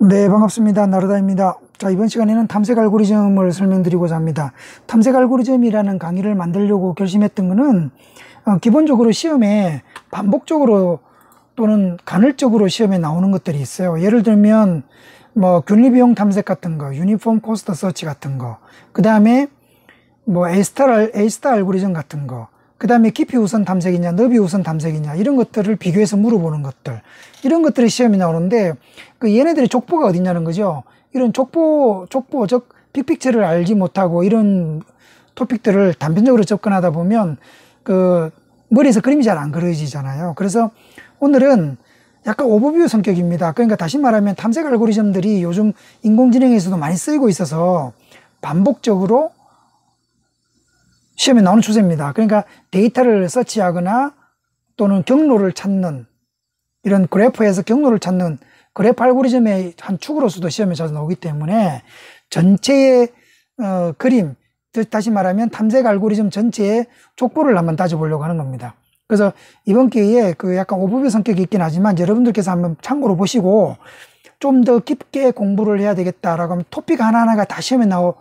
네, 반갑습니다. 나르다입니다. 자, 이번 시간에는 탐색 알고리즘을 설명드리고자 합니다. 탐색 알고리즘이라는 강의를 만들려고 결심했던 것은 어, 기본적으로 시험에 반복적으로 또는 간헐적으로 시험에 나오는 것들이 있어요. 예를 들면 뭐 균리비용 탐색 같은 거, 유니폼 코스트 서치 같은 거, 그 다음에 뭐에 에이스타 알고리즘 같은 거, 그 다음에 깊이 우선 탐색이냐, 너비 우선 탐색이냐, 이런 것들을 비교해서 물어보는 것들. 이런 것들이 시험이 나오는데, 그 얘네들의 족보가 어디냐는 거죠. 이런 족보, 족보, 즉, 빅픽처를 알지 못하고 이런 토픽들을 단편적으로 접근하다 보면, 그, 머리에서 그림이 잘 안 그려지잖아요. 그래서 오늘은 약간 오버뷰 성격입니다. 그러니까 다시 말하면 탐색 알고리즘들이 요즘 인공지능에서도 많이 쓰이고 있어서 반복적으로 시험에 나오는 추세입니다 그러니까 데이터를 서치하거나 또는 경로를 찾는 이런 그래프에서 경로를 찾는 그래프 알고리즘의 한 축으로서도 시험에 자주 나오기 때문에 전체의 어, 그림, 다시 말하면 탐색 알고리즘 전체의 족보를 한번 따져보려고 하는 겁니다. 그래서 이번 기회에 그 약간 오버뷰 성격이 있긴 하지만 여러분들께서 한번 참고로 보시고 좀 더 깊게 공부를 해야 되겠다라고 하면 토픽 하나하나가 다 시험에 나오,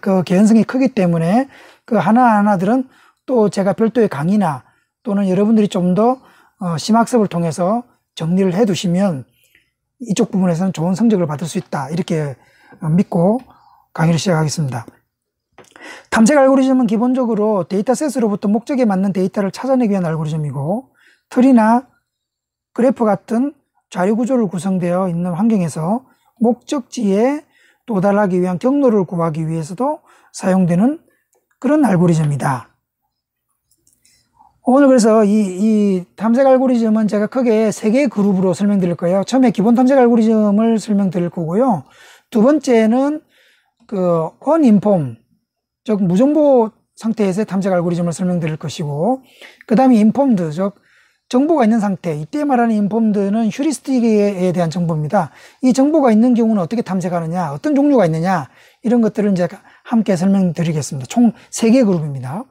그 개연성이 크기 때문에 그 하나하나들은 또 제가 별도의 강의나 또는 여러분들이 좀더 어, 심학습을 통해서 정리를 해 두시면 이쪽 부분에서는 좋은 성적을 받을 수 있다. 이렇게 믿고 강의를 시작하겠습니다. 탐색 알고리즘은 기본적으로 데이터셋으로부터 목적에 맞는 데이터를 찾아내기 위한 알고리즘이고 틀이나 그래프 같은 자료 구조를 구성되어 있는 환경에서 목적지에 도달하기 위한 경로를 구하기 위해서도 사용되는 그런 알고리즘이다. 오늘 그래서 이, 이 탐색 알고리즘은 제가 크게 세 개의 그룹으로 설명드릴 거예요. 처음에 기본 탐색 알고리즘을 설명드릴 거고요. 두 번째는 그 u 인폼즉 무정보 상태에서의 탐색 알고리즘을 설명드릴 것이고, 그 다음에 인폼 f 즉 정보가 있는 상태, 이때 말하는 인폼드는 휴리스틱에 대한 정보입니다. 이 정보가 있는 경우는 어떻게 탐색하느냐, 어떤 종류가 있느냐, 이런 것들을 이제 함께 설명드리겠습니다. 총3개 그룹입니다.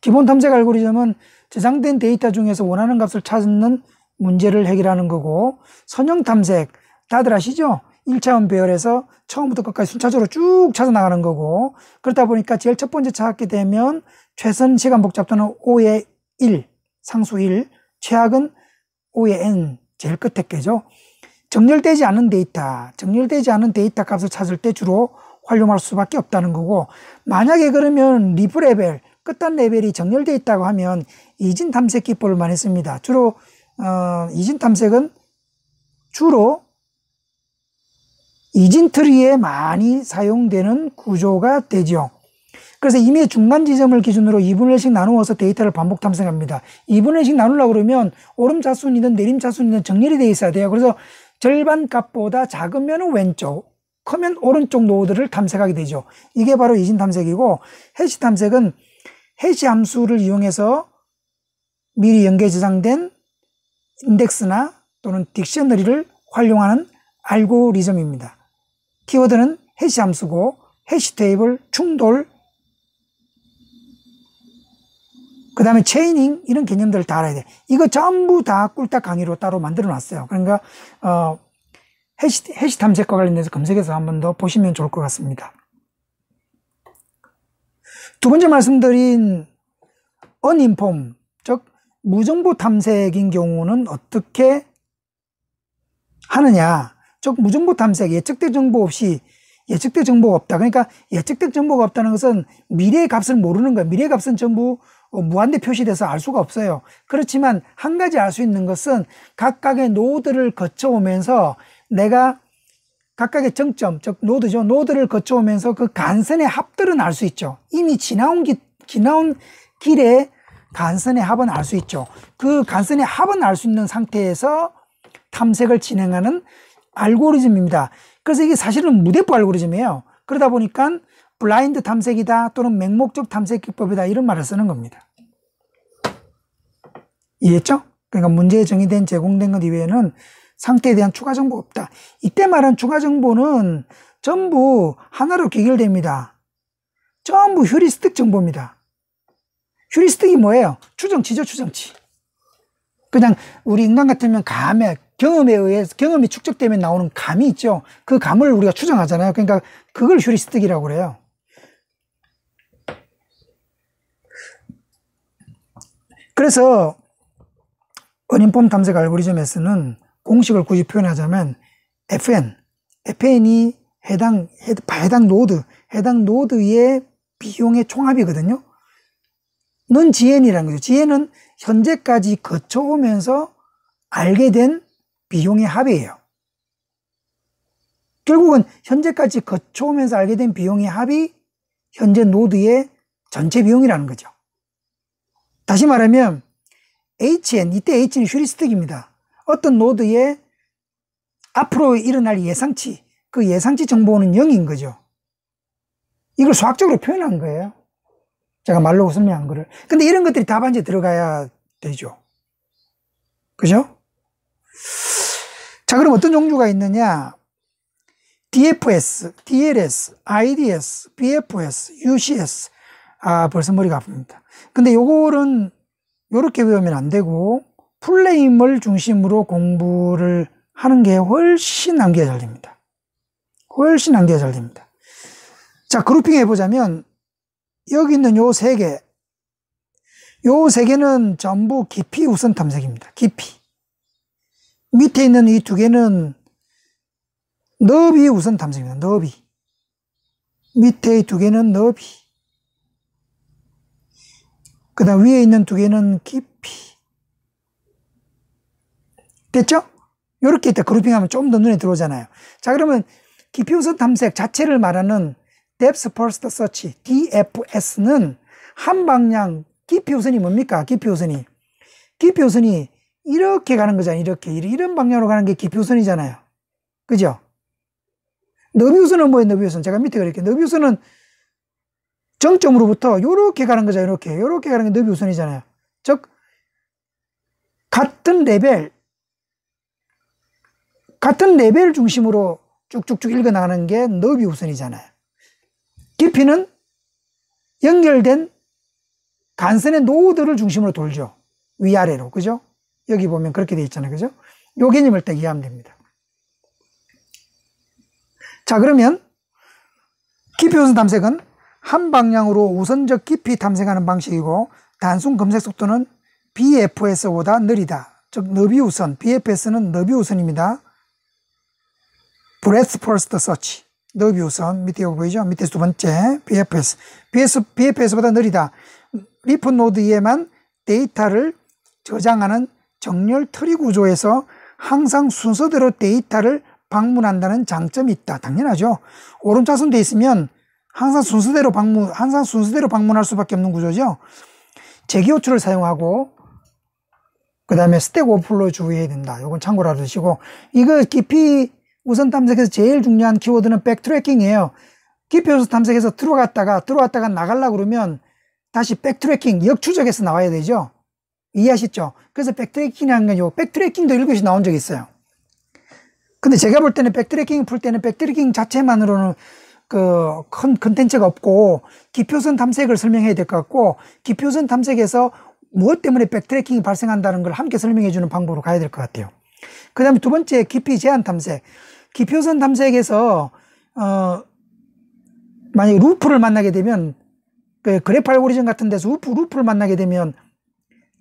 기본 탐색 알고리즘은 저장된 데이터 중에서 원하는 값을 찾는 문제를 해결하는 거고, 선형 탐색, 다들 아시죠? 1차원 배열에서 처음부터 끝까지 순차적으로 쭉 찾아나가는 거고, 그러다 보니까 제일 첫 번째 찾게 되면 최선 시간 복잡도는 5의 1, 상수 1, 최악은 O의 N, 제일 끝에 깨죠 정렬되지 않은 데이터, 정렬되지 않은 데이터 값을 찾을 때 주로 활용할 수밖에 없다는 거고 만약에 그러면 리프 레벨, 끝단 레벨이 정렬되어 있다고 하면 이진 탐색 기법을 많이 씁니다 주로 어, 이진 탐색은 주로 이진 트리에 많이 사용되는 구조가 되죠. 그래서 이미 중간 지점을 기준으로 2분의씩 1 나누어서 데이터를 반복 탐색합니다. 2분의씩 1 나누려고 그러면 오름차순이든 내림차순이든 정렬이 되어 있어야 돼요. 그래서 절반 값보다 작으면 왼쪽, 크면 오른쪽 노드를 탐색하게 되죠. 이게 바로 이진 탐색이고 해시 탐색은 해시 함수를 이용해서 미리 연계 저장된 인덱스나 또는 딕셔너리를 활용하는 알고리즘입니다. 키워드는 해시 함수고 해시 테이블, 충돌, 그 다음에 체이닝 이런 개념들을 다 알아야 돼. 이거 전부 다 꿀딱 강의로 따로 만들어 놨어요. 그러니까 어, 해시, 해시 탐색과 관련해서 검색해서 한 번 더 보시면 좋을 것 같습니다. 두 번째 말씀드린 언인폼, 즉 무정보 탐색인 경우는 어떻게 하느냐. 즉 무정보 탐색, 예측된 정보 없이 예측된 정보가 없다. 그러니까 예측된 정보가 없다는 것은 미래의 값을 모르는 거예요 미래의 값은 전부 어, 무한대 표시돼서 알 수가 없어요. 그렇지만 한 가지 알 수 있는 것은 각각의 노드를 거쳐오면서 내가 각각의 정점, 즉 노드죠. 노드를 거쳐오면서 그 간선의 합들은 알 수 있죠. 이미 지나온 길, 지나온 길에 간선의 합은 알 수 있죠. 그 간선의 합은 알 수 있는 상태에서 탐색을 진행하는 알고리즘입니다. 그래서 이게 사실은 무대포 알고리즘이에요. 그러다 보니까 블라인드 탐색이다 또는 맹목적 탐색 기법이다 이런 말을 쓰는 겁니다. 이해했죠? 그러니까 문제에 정의된 제공된 것 이외에는 상태에 대한 추가 정보가 없다. 이때 말한 추가 정보는 전부 하나로 귀결됩니다. 전부 휴리스틱 정보입니다. 휴리스틱이 뭐예요? 추정치죠, 추정치. 그냥 우리 인간 같으면 감에 경험에 의해서 경험이 축적되면 나오는 감이 있죠. 그 감을 우리가 추정하잖아요. 그러니까 그걸 휴리스틱이라고 그래요. 그래서 은인폼 탐색 알고리즘에서는 공식을 굳이 표현하자면 FN, FN이 해당 해당 노드, 해당 노드의 비용의 총합이거든요. 는 GN이라는 거죠. GN은 현재까지 거쳐오면서 알게 된 비용의 합이에요. 결국은 현재까지 거쳐오면서 알게 된 비용의 합이 현재 노드의 전체 비용이라는 거죠. 다시 말하면 HN, 이때 HN이 휴리스틱입니다. 어떤 노드의 앞으로 일어날 예상치, 그 예상치 정보는 0인 거죠. 이걸 수학적으로 표현한 거예요. 제가 말로 설명한 거를. 근데 이런 것들이 답안지에 들어가야 되죠. 그죠? 자, 그럼 어떤 종류가 있느냐? DFS, DLS, IDS, BFS, UCS, 아, 벌써 머리가 아픕니다. 근데 요거는 요렇게 외우면 안 되고 플레임을 중심으로 공부를 하는 게 훨씬 암기가 잘 됩니다. 훨씬 암기가 잘 됩니다. 자, 그룹핑 해보자면 여기 있는 요 세 개, 요 세 개는 전부 깊이 우선 탐색입니다. 깊이. 밑에 있는 이 두 개는 너비 우선 탐색입니다. 너비. 밑에 이 두 개는 너비. 그 다음 위에 있는 두 개는 깊이. 됐죠? 이렇게 일단 그룹핑하면 좀 더 눈에 들어오잖아요. 자, 그러면 깊이 우선 탐색 자체를 말하는 depth first search, DFS는 한 방향 깊이 우선이 뭡니까? 깊이 우선이. 깊이 우선이 이렇게 가는 거잖아요. 이렇게. 이런 방향으로 가는 게 깊이 우선이잖아요. 그죠? 너비 우선은 뭐예요? 너비 우선. 제가 밑에 그릴게요. 너비 우선은 정점으로부터 이렇게 가는 거죠. 이렇게이렇게 가는 게 너비 우선이잖아요. 즉 같은 레벨 같은 레벨 중심으로 쭉쭉쭉 읽어 나가는 게 너비 우선이잖아요. 깊이는 연결된 간선의 노드를 중심으로 돌죠. 위아래로. 그죠? 여기 보면 그렇게 돼 있잖아요. 그죠? 요 개념을 딱 이해하면 됩니다. 자, 그러면 깊이 우선 탐색은 한 방향으로 우선적 깊이 탐색하는 방식이고 단순 검색 속도는 BFS보다 느리다. 즉 너비 우선, BFS는 너비 우선입니다. 브레스 퍼스트 서치, 너비 우선 밑에 보이죠? 밑에 두 번째 BFS, BS, BFS보다 느리다. 리프 노드에만 데이터를 저장하는 정렬 트리 구조에서 항상 순서대로 데이터를 방문한다는 장점이 있다. 당연하죠. 오름차순돼 있으면 항상 순서대로 방문, 항상 순서대로 방문할 수밖에 없는 구조죠. 재기 호출을 사용하고 그 다음에 스택 오플로 주의해야 된다. 이건 참고로 알아두시고 이거 깊이 우선 탐색에서 제일 중요한 키워드는 백트래킹이에요. 깊이 우선 탐색에서 들어갔다가 들어왔다가 나가려고 그러면 다시 백트래킹 역추적에서 나와야 되죠. 이해하시죠? 그래서 백트래킹이라는 건요. 백트래킹도 일곱이 나온 적이 있어요. 근데 제가 볼 때는 백트래킹 풀 때는 백트래킹 자체만으로는 그큰 컨텐츠가 없고 기표선 탐색을 설명해야 될 것 같고 기표선 탐색에서 무엇 때문에 백트래킹이 발생한다는 걸 함께 설명해 주는 방법으로 가야 될 것 같아요. 그 다음에 두 번째 깊이 제한 탐색. 기표선 탐색에서 어 만약에 루프를 만나게 되면 그 그래프 알고리즘 같은 데서 루프, 루프를 만나게 되면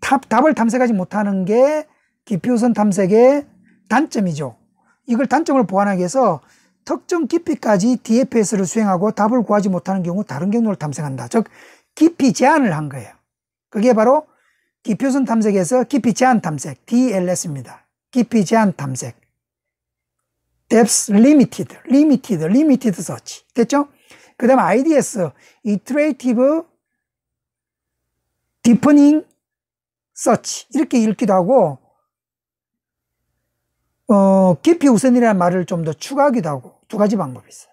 답, 답을 탐색하지 못하는 게 기표선 탐색의 단점이죠. 이걸 단점을 보완하기 위해서 특정 깊이까지 DFS를 수행하고 답을 구하지 못하는 경우 다른 경로를 탐색한다. 즉 깊이 제한을 한 거예요. 그게 바로 기표선 탐색에서 깊이 제한 탐색 DLS입니다. 깊이 제한 탐색 depth limited, limited, limited search 됐죠? 그 다음 IDS iterative deepening search 이렇게 읽기도 하고 어, 깊이 우선이라는 말을 좀 더 추가하기도 하고 두 가지 방법이 있어요.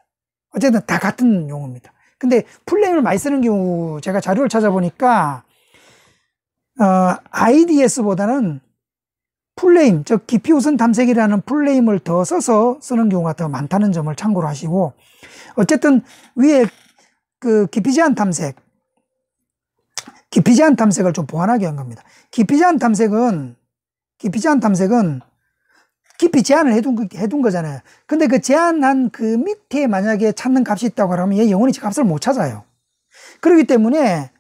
어쨌든 다 같은 용어입니다. 근데 풀네임을 많이 쓰는 경우 제가 자료를 찾아보니까 어, IDS보다는 풀네임, 즉 깊이 우선 탐색이라는 풀네임을 더 써서 쓰는 경우가 더 많다는 점을 참고로 하시고 어쨌든 위에 그 깊이 제한 탐색, 깊이 제한 탐색을 좀 보완하게 한 겁니다. 깊이 제한 탐색은 깊이 제한 탐색은 깊이 제한을 해둔, 해둔 거잖아요. 근데 그 제한한 그 밑에 만약에 찾는 값이 있다고 하면 얘 영원히 값을 못 찾아요. 그렇기 때문에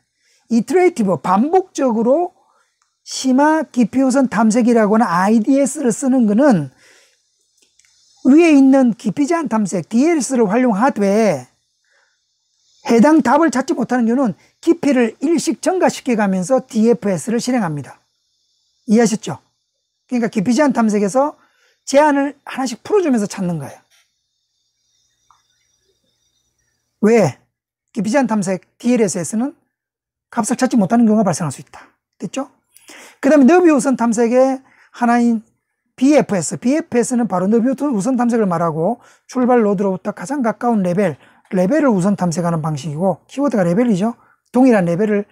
이트레이티브, 반복적으로 심화 깊이 우선 탐색이라고는 IDS를 쓰는 거는 위에 있는 깊이 제한 탐색, DLS를 활용하되 해당 답을 찾지 못하는 경우는 깊이를 일식 증가시켜 가면서 DFS를 실행합니다. 이해하셨죠? 그러니까 깊이 제한 탐색에서 제한을 하나씩 풀어주면서 찾는 거예요. 왜? 비전 탐색 d l s 에서는 값을 찾지 못하는 경우가 발생할 수 있다. 됐죠? 그 다음에 너비 우선 탐색의 하나인 BFS. BFS는 바로 너비 우선 탐색을 말하고 출발 로드로부터 가장 가까운 레벨, 레벨을 우선 탐색하는 방식이고 키워드가 레벨이죠. 동일한 레벨을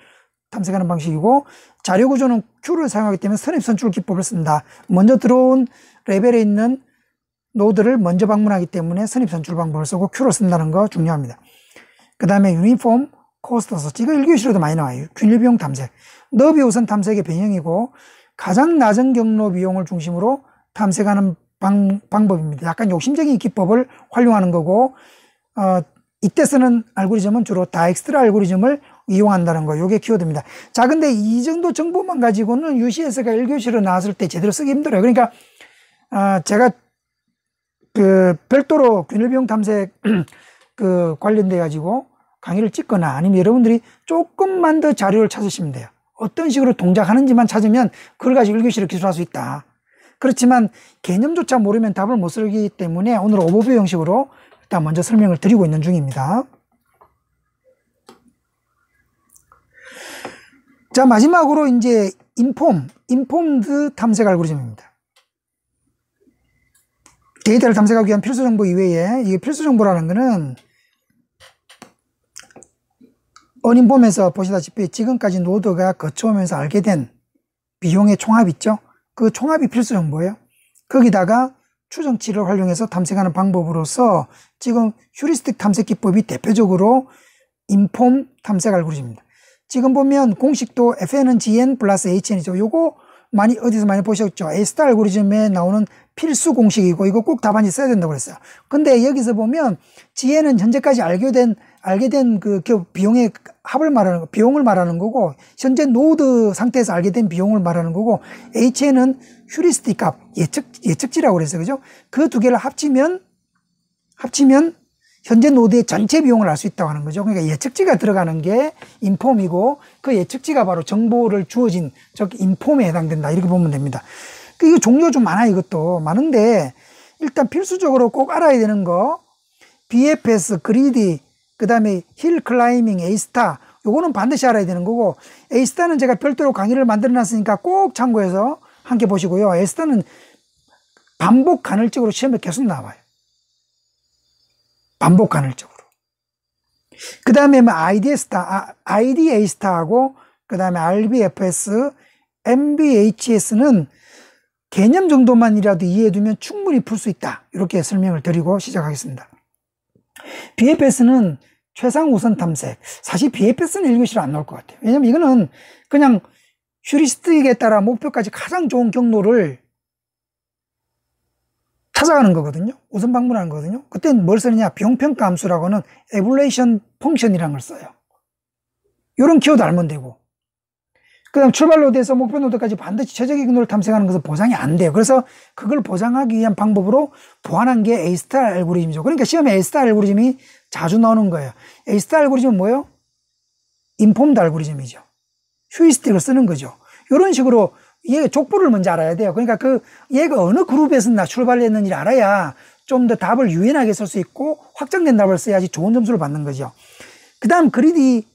탐색하는 방식이고 자료 구조는 Q를 사용하기 때문에 선입선출 기법을 씁니다. 먼저 들어온 레벨에 있는 노드를 먼저 방문하기 때문에 선입선출 방법을 쓰고 Q를 쓴다는 거 중요합니다. 그 다음에 유니폼, 코스터서 이거 1교시로도 많이 나와요. 균일 비용 탐색. 너비 우선 탐색의 변형이고 가장 낮은 경로 비용을 중심으로 탐색하는 방, 법입니다 약간 욕심적인 기법을 활용하는 거고 어, 이때 쓰는 알고리즘은 주로 다엑스트라 알고리즘을 이용한다는 거 요게 키워드입니다 자 근데 이 정도 정보만 가지고는 UCS가 1교시로 나왔을 때 제대로 쓰기 힘들어요 그러니까 아 제가 그 별도로 균일병 탐색 그 관련돼 가지고 강의를 찍거나 아니면 여러분들이 조금만 더 자료를 찾으시면 돼요 어떤 식으로 동작하는지만 찾으면 그걸 가지고 1교시를 기술할 수 있다 그렇지만 개념조차 모르면 답을 못 쓰기 때문에 오늘 오버뷰 형식으로 일단 먼저 설명을 드리고 있는 중입니다 자, 마지막으로 이제 인폼, 인폼드 탐색 알고리즘입니다. 데이터를 탐색하기 위한 필수 정보 이외에 이게 필수 정보라는 것은 어린봄에서 보시다시피 지금까지 노드가 거쳐오면서 알게 된 비용의 총합 있죠? 그 총합이 필수 정보예요. 거기다가 추정치를 활용해서 탐색하는 방법으로서 지금 휴리스틱 탐색 기법이 대표적으로 인폼 탐색 알고리즘입니다. 지금 보면 공식도 FN은 GN 플러스 HN이죠. 요거 많이 어디서 많이 보셨죠? A스타 알고리즘에 나오는 필수 공식이고 이거 꼭 답안이 써야 된다고 그랬어요. 근데 여기서 보면 GN은 현재까지 알게 된 알게 된 그 비용의 합을 말하는 거, 비용을 말하는 거고 현재 노드 상태에서 알게 된 비용을 말하는 거고 HN은 휴리스틱 값 예측 예측지라고 그랬어요. 그죠? 그 두 개를 합치면 합치면 현재 노드의 전체 비용을 알 수 있다고 하는 거죠. 그러니까 예측지가 들어가는 게 인폼이고 그예측지가 바로 정보를 주어진 즉 인폼에 해당된다 이렇게 보면 됩니다. 그 이거 종류가 좀 많아 이것도 많은데 일단 필수적으로 꼭 알아야 되는 거 BFS, 그리디, 그 다음에 힐 클라이밍, 에이스타 요거는 반드시 알아야 되는 거고 에이스타는 제가 별도로 강의를 만들어 놨으니까 꼭 참고해서 함께 보시고요. 에이스타는 반복 간헐적으로 시험에 계속 나와요. 반복간헐적으로. 그 다음에 뭐 IDS타, IDA스타하고 그 다음에 RBFS, MBHS는 개념 정도만이라도 이해해두면 충분히 풀 수 있다. 이렇게 설명을 드리고 시작하겠습니다. BFS는 최상 우선 탐색. 사실 BFS는 1교시로 안 나올 것 같아요. 왜냐면 이거는 그냥 휴리스틱에 따라 목표까지 가장 좋은 경로를 찾아가는 거거든요. 우선 방문하는 거거든요. 그때는뭘 쓰느냐? 병평감수라고 하는 에블레이션 펑션이라는 걸 써요. 이런 키워드 알면 되고. 그 다음 출발 로드에서 목표 노드까지 반드시 최적의 경로를 탐색하는 것은 보장이 안 돼요. 그래서 그걸 보장하기 위한 방법으로 보완한 게 A스타 알고리즘이죠. 그러니까 시험에 A스타 알고리즘이 자주 나오는 거예요. A스타 알고리즘은 뭐예요? 인폼드 알고리즘이죠. 휴이스틱을 쓰는 거죠. 이런 식으로 얘 족보를 먼저 알아야 돼요. 그러니까 그 얘가 어느 그룹에서 나 출발했는지를 알아야 좀 더 답을 유연하게 쓸 수 있고 확정된 답을 써야지 좋은 점수를 받는 거죠. 그 다음 그리디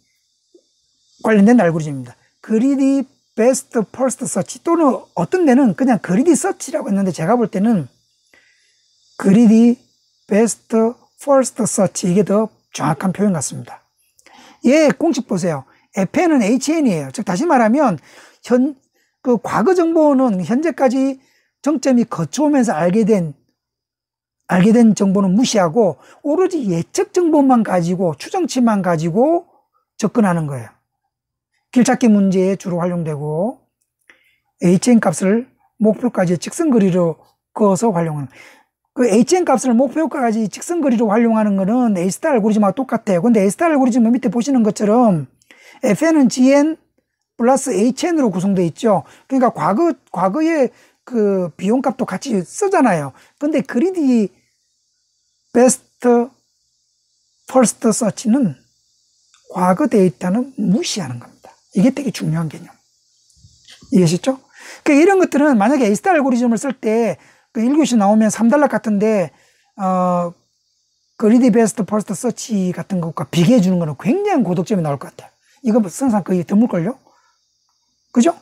관련된 알고리즘입니다. 그리디 베스트 퍼스트 서치 또는 어떤 데는 그냥 그리디 서치라고 했는데 제가 볼 때는 그리디 베스트 퍼스트 서치 이게 더 정확한 표현 같습니다. 예, 공식 보세요. FN은 HN이에요. 즉 다시 말하면 현그 과거 정보는 현재까지 정점이 거쳐오면서 알게 된 알게 된 정보는 무시하고 오로지 예측 정보만 가지고 추정치만 가지고 접근하는 거예요. 길찾기 문제에 주로 활용되고 HN 값을 목표까지 직선거리로 그어서 활용하는 그 HN 값을 목표까지 직선거리로 활용하는 거는 A 스타 알고리즘하고 똑같아요. 근데 A 스타 알고리즘은 밑에 보시는 것처럼 FN은 GN 플러스 HN으로 구성되어 있죠. 그러니까 과거 과거의 그 비용값도 같이 쓰잖아요. 근데 그리디 베스트 퍼스트 서치는 과거 데이터는 무시하는 겁니다. 이게 되게 중요한 개념. 이해하셨죠? 그러니까 이런 것들은 만약에 에스타 알고리즘을 쓸 때 그 1교시 나오면 3달러 같은데 어 그리디 베스트 퍼스트 서치 같은 것과 비교해 주는 거는 굉장히 고득점이 나올 것 같아요. 이거 뭐 성상 거의 드물걸요? 그죠?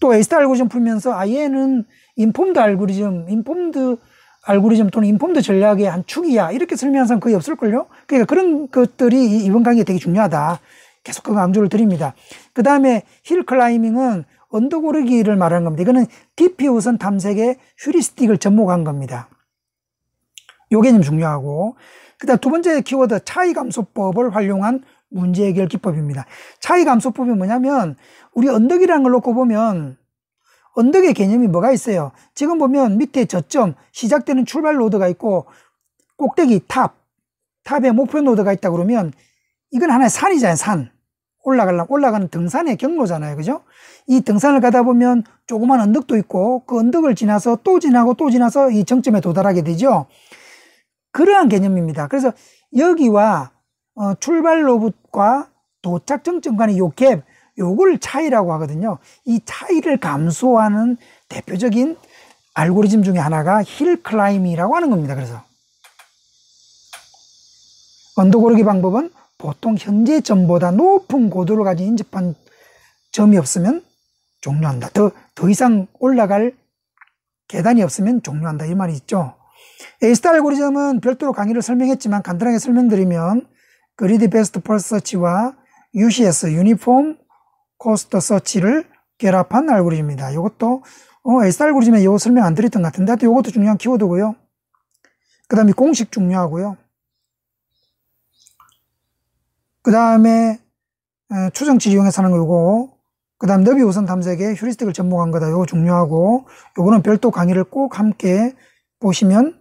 또 에이스트 알고리즘 풀면서 IN은 인폼드 알고리즘, 인폼드 알고리즘 또는 인폼드 전략의 한 축이야. 이렇게 설명한 사람 거의 없을걸요? 그러니까 그런 것들이 이번 강의에 되게 중요하다. 계속 그 강조를 드립니다. 그 다음에 힐 클라이밍은 언덕 오르기를 말하는 겁니다. 이거는 깊이 우선 탐색의 휴리스틱을 접목한 겁니다. 요게좀 중요하고. 그 다음 두 번째 키워드 차이 감소법을 활용한 문제 해결 기법입니다. 차이 감소법이 뭐냐면 우리 언덕이라는 걸 놓고 보면 언덕의 개념이 뭐가 있어요? 지금 보면 밑에 저점 시작되는 출발 노드가 있고 꼭대기 탑, 탑에 목표 노드가 있다 그러면 이건 하나의 산이잖아요, 산. 올라가려 올라가는 등산의 경로잖아요. 그죠? 이 등산을 가다 보면 조그만 언덕도 있고 그 언덕을 지나서 또 지나고 또 지나서 이 정점에 도달하게 되죠. 그러한 개념입니다. 그래서 여기와 어, 출발 로봇과 도착 정점 간의 요 갭, 요걸 차이라고 하거든요. 이 차이를 감소하는 대표적인 알고리즘 중에 하나가 힐 클라이밍이라고 하는 겁니다. 그래서 언덕 오르기 방법은 보통 현재 점보다 높은 고도를 가진 인접한 점이 없으면 종료한다. 더, 더 이상 올라갈 계단이 없으면 종료한다. 이 말이 있죠. 에이스타 알고리즘은 별도로 강의를 설명했지만 간단하게 설명드리면 그리디 베스트 펄 서치와 UCS 유니폼 코스트 서치를 결합한 알고리즘입니다. 이것도 어, S 알고리즘에 이 설명 안 드렸던 것 같은데 하여튼 이것도 중요한 키워드고요. 그 다음에 공식 중요하고요. 그 다음에 추정치 이용해서 하는 거고 그 다음 너비 우선 탐색에 휴리스틱을 접목한 거다. 이거 중요하고 이거는 별도 강의를 꼭 함께 보시면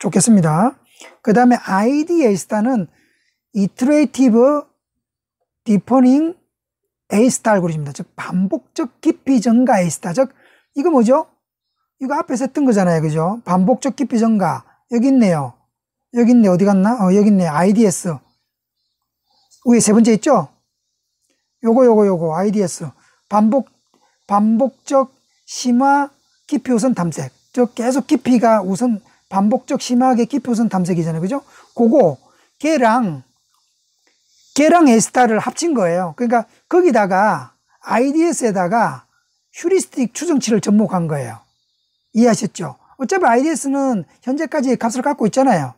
좋겠습니다. 그 다음에 IDA 스타는 이트레이티브 디퍼닝 에이스타 알고리즘입니다. 즉 반복적 깊이 증가 에이스타 즉 이거 뭐죠? 이거 앞에서 했던 거잖아요. 그죠? 반복적 깊이 증가 여기 있네요. 여기 있네 어디 갔나? 어, 여기 있네 IDS 위에 세 번째 있죠? 요거 요거 요거 IDS 반복 반복적 심화 깊이 우선 탐색 즉 계속 깊이가 우선 반복적 심하게 깊이 우선 탐색이잖아요. 그죠? 그거 걔랑 걔랑 에스타를 합친 거예요. 그러니까 거기다가 IDS에다가 휴리스틱 추정치를 접목한 거예요. 이해하셨죠? 어차피 IDS는 현재까지 값을 갖고 있잖아요.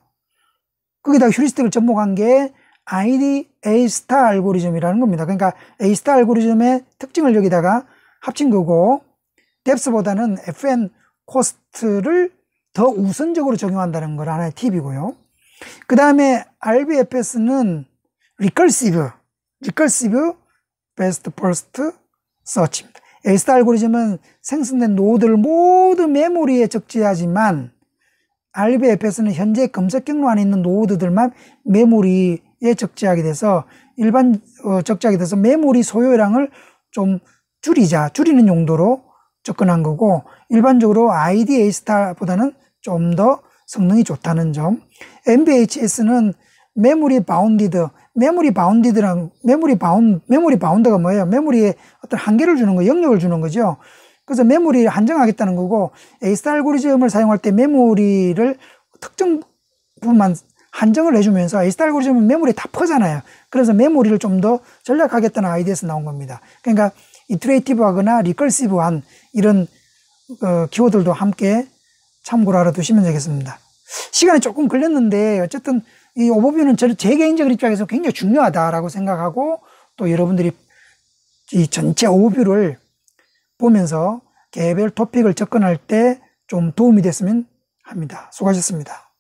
거기다가 휴리스틱을 접목한 게 ID A s t 스 r 알고리즘이라는 겁니다. 그러니까 A s t 스 r 알고리즘의 특징을 여기다가 합친 거고 뎁스보다는 FN 코스트를 더 우선적으로 적용한다는 걸 하나의 팁이고요. 그 다음에 RBFS는 리컬시브, 리컬시브 베스트 퍼스트 서치입니다. 에이스트 알고리즘은 생성된 노드를 모두 메모리에 적재하지만 RBFS는 현재 검색 경로 안에 있는 노드들만 메모리에 적재하게 돼서 일반 어, 적재하게 돼서 메모리 소요량을 좀 줄이자 줄이는 용도로 접근한 거고 일반적으로 ID 에이스타보다는 좀 더 성능이 좋다는 점 MBHS는 메모리 바운디드 메모리 바운디드랑 메모리 바운 메모리 바운드가 뭐예요? 메모리에 어떤 한계를 주는 거, 영역을 주는 거죠. 그래서 메모리를 한정하겠다는 거고 에이스 알고리즘을 사용할 때 메모리를 특정 부분만 한정을 해주면서 에이스 알고리즘은 메모리 다 퍼잖아요. 그래서 메모리를 좀 더 전략하겠다는 아이디어에서 나온 겁니다. 그러니까 이트레이티브하거나 리컬시브한 이런 어, 키워드들도 함께 참고로 알아두시면 되겠습니다. 시간이 조금 걸렸는데 어쨌든 이 오버뷰는 저는 제 개인적인 입장에서 굉장히 중요하다라고 생각하고 또 여러분들이 이 전체 오버뷰를 보면서 개별 토픽을 접근할 때 좀 도움이 됐으면 합니다. 수고하셨습니다.